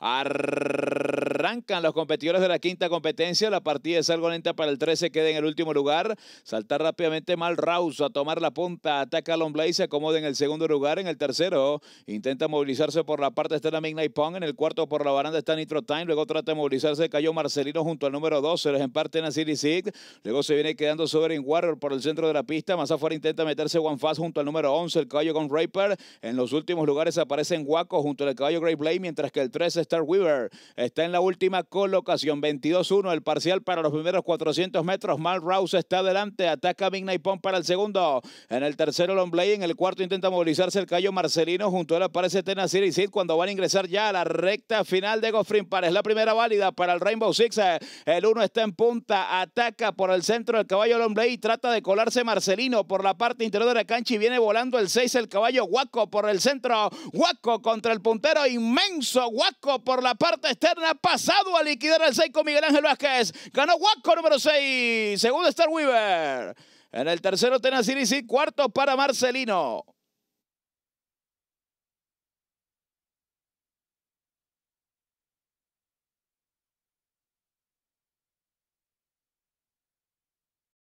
Arr- Arrancan los competidores de la quinta competencia. La partida es algo lenta para el 13, queda en el último lugar. Saltar rápidamente mal a tomar la punta. Ataca a Lomblay, se acomoda en el segundo lugar. En el tercero, intenta movilizarse por la parte está la Midnight Pong. En el cuarto, por la baranda está Nitro Time. Luego trata de movilizarse. Cayó Marcelino junto al número 12. les emparten en City Sig. Luego se viene quedando Sovereign Warrior por el centro de la pista. Más afuera intenta meterse One Fast junto al número 11. El caballo con Raper. En los últimos lugares aparecen Waco junto al caballo Grey Blade. Mientras que el 13 Star Weaver está en la la última colocación. 22-1 el parcial para los primeros 400 metros. Mal Rouse está adelante. Ataca Midnight Pond para el segundo. En el tercero, Lomblay. En el cuarto intenta movilizarse el callo Marcelino. Junto a él aparece Tenacir y Sid cuando van a ingresar ya a la recta final de Goffrin es La primera válida para el Rainbow Six. El uno está en punta. Ataca por el centro el caballo Lomblay. Trata de colarse Marcelino por la parte interior de la cancha y viene volando el 6 el caballo Guaco por el centro. Guaco contra el puntero inmenso. Guaco por la parte externa pasado a liquidar al 6 con Miguel Ángel Vázquez. Ganó Waco número 6. Segundo Star Weaver. En el tercero c Cuarto para Marcelino.